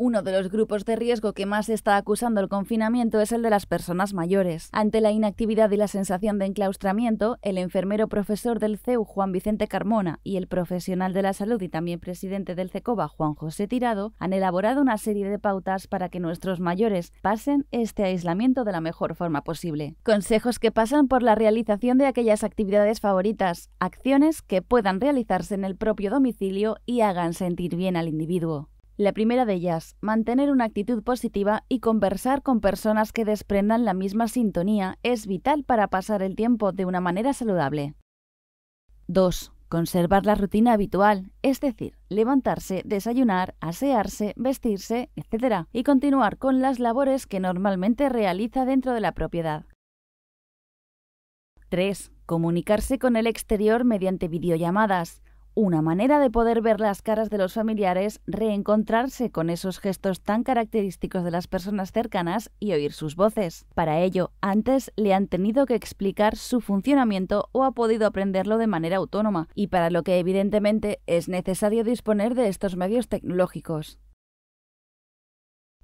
Uno de los grupos de riesgo que más está acusando el confinamiento es el de las personas mayores. Ante la inactividad y la sensación de enclaustramiento, el enfermero profesor del CEU Juan Vicente Carmona y el profesional de la salud y también presidente del CECOBA Juan José Tirado han elaborado una serie de pautas para que nuestros mayores pasen este aislamiento de la mejor forma posible. Consejos que pasan por la realización de aquellas actividades favoritas, acciones que puedan realizarse en el propio domicilio y hagan sentir bien al individuo. La primera de ellas, mantener una actitud positiva y conversar con personas que desprendan la misma sintonía es vital para pasar el tiempo de una manera saludable. 2. Conservar la rutina habitual, es decir, levantarse, desayunar, asearse, vestirse, etc., y continuar con las labores que normalmente realiza dentro de la propiedad. 3. Comunicarse con el exterior mediante videollamadas, una manera de poder ver las caras de los familiares, reencontrarse con esos gestos tan característicos de las personas cercanas y oír sus voces. Para ello, antes le han tenido que explicar su funcionamiento o ha podido aprenderlo de manera autónoma, y para lo que evidentemente es necesario disponer de estos medios tecnológicos.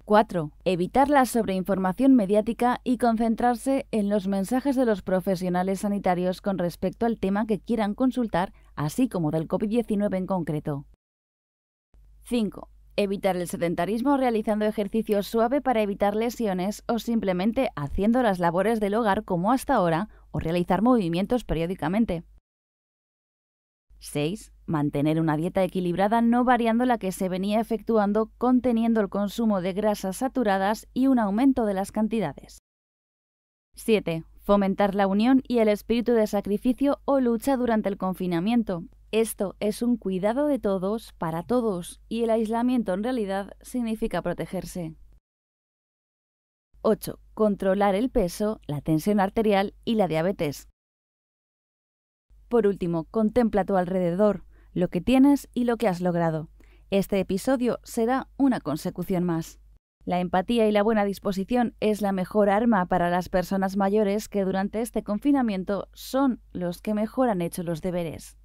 4. Evitar la sobreinformación mediática y concentrarse en los mensajes de los profesionales sanitarios con respecto al tema que quieran consultar, así como del COVID-19 en concreto. 5. Evitar el sedentarismo realizando ejercicio suave para evitar lesiones o simplemente haciendo las labores del hogar como hasta ahora o realizar movimientos periódicamente. 6. Mantener una dieta equilibrada no variando la que se venía efectuando, conteniendo el consumo de grasas saturadas y un aumento de las cantidades. 7. Fomentar la unión y el espíritu de sacrificio o lucha durante el confinamiento. Esto es un cuidado de todos para todos y el aislamiento en realidad significa protegerse. 8. Controlar el peso, la tensión arterial y la diabetes. Por último, contempla a tu alrededor, lo que tienes y lo que has logrado. Este episodio será una consecución más. La empatía y la buena disposición es la mejor arma para las personas mayores que durante este confinamiento son los que mejor han hecho los deberes.